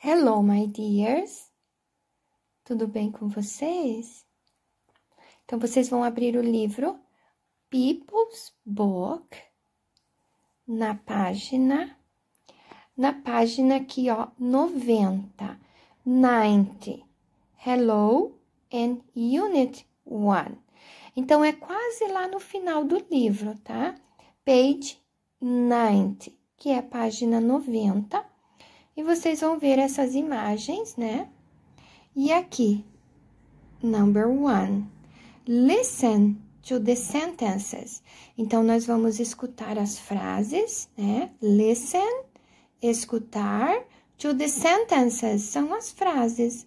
Hello, my dears. Tudo bem com vocês? Então vocês vão abrir o livro People's Book na página na página aqui, ó, 90. 90. Hello and Unit 1. Então é quase lá no final do livro, tá? Page 90, que é a página 90 e vocês vão ver essas imagens, né? E aqui, number one, listen to the sentences. Então, nós vamos escutar as frases, né? Listen, escutar, to the sentences, são as frases.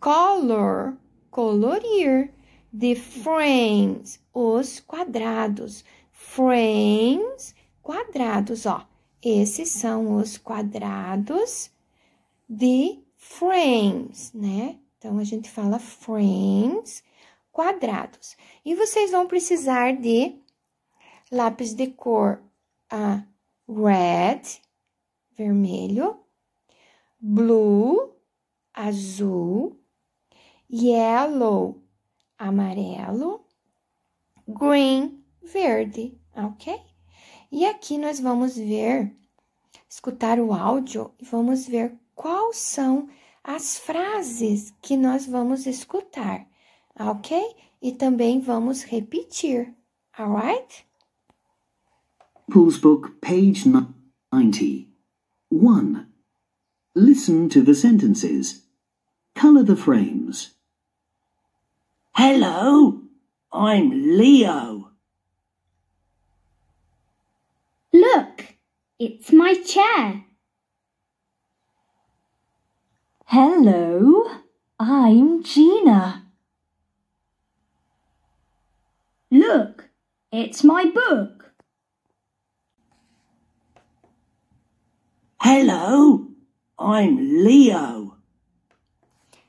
Color, colorir. The frames, os quadrados. Frames, quadrados, ó. Esses são os quadrados de frames, né? Então, a gente fala frames, quadrados. E vocês vão precisar de lápis de cor a ah, red, vermelho, blue, azul, yellow, amarelo, green, verde, ok? E aqui nós vamos ver, escutar o áudio e vamos ver quais são as frases que nós vamos escutar, ok? E também vamos repetir, alright? Paul's book, page 90. 1. Listen to the sentences. Colour the frames. Hello, I'm Leo. It's my chair. Hello, I'm Gina. Look, it's my book. Hello, I'm Leo.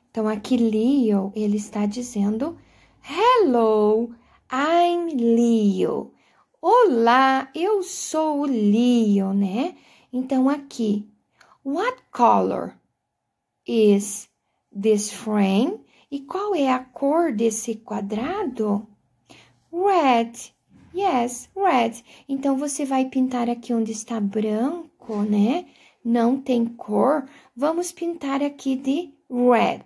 Então aqui Leo, ele está dizendo Hello, I'm Leo. Olá, eu sou o Leo, né? Então aqui, what color is this frame? E qual é a cor desse quadrado? Red. Yes, red. Então você vai pintar aqui onde está branco, né? Não tem cor. Vamos pintar aqui de red.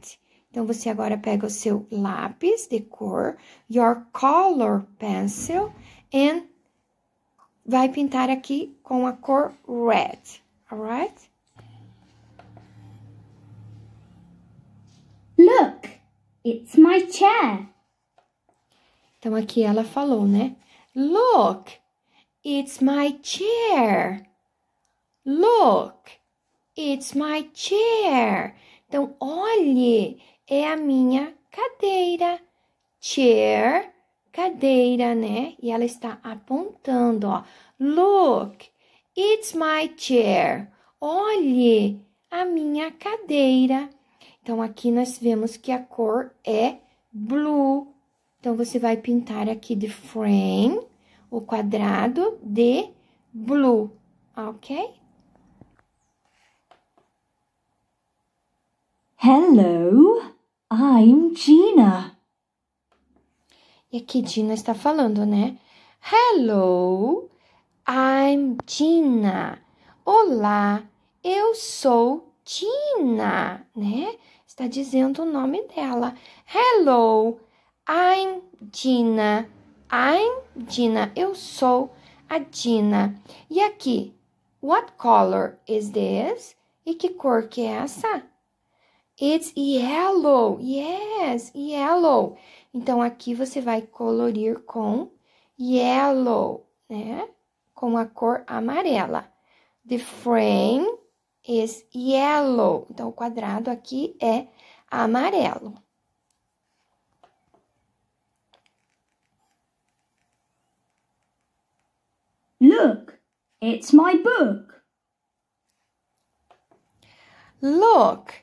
Então você agora pega o seu lápis de cor, your color pencil and vai pintar aqui com a cor red, alright? Look, it's my chair. Então, aqui ela falou, né? Look, it's my chair. Look, it's my chair. Então, olhe, é a minha cadeira. Chair cadeira, né? E ela está apontando, ó. Look, it's my chair. Olhe, a minha cadeira. Então, aqui nós vemos que a cor é blue. Então, você vai pintar aqui de frame o quadrado de blue, ok? Hello, I'm Gina. E aqui Dina está falando, né? Hello, I'm Dina. Olá, eu sou Dina, né? Está dizendo o nome dela. Hello, I'm Dina. I'm Dina. Eu sou a Dina. E aqui, what color is this? E que cor que é essa? It's yellow. Yes, yellow. Então aqui você vai colorir com yellow, né? Com a cor amarela. The frame is yellow. Então o quadrado aqui é amarelo. Look, it's my book. Look,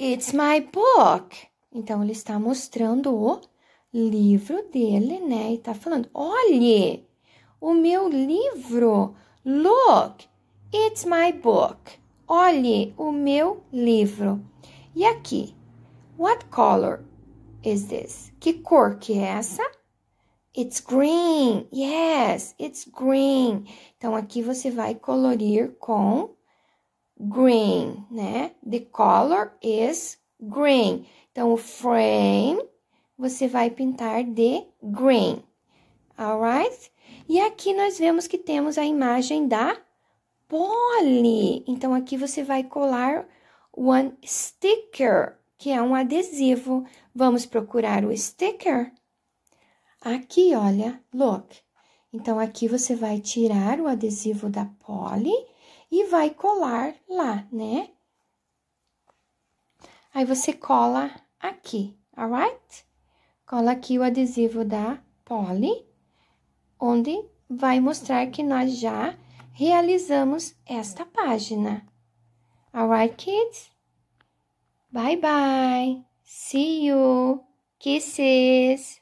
It's my book. Então, ele está mostrando o livro dele, né? E está falando: Olhe, o meu livro. Look, it's my book. Olhe, o meu livro. E aqui, what color is this? Que cor que é essa? It's green. Yes, it's green. Então, aqui você vai colorir com green, né? The color is green. Então, o frame você vai pintar de green, alright? E aqui nós vemos que temos a imagem da Polly. Então, aqui você vai colar one sticker, que é um adesivo. Vamos procurar o sticker? Aqui, olha, look. Então, aqui você vai tirar o adesivo da Polly e vai colar lá, né? Aí você cola aqui, alright? Cola aqui o adesivo da Polly, onde vai mostrar que nós já realizamos esta página. Alright, kids? Bye, bye. See you. Kisses.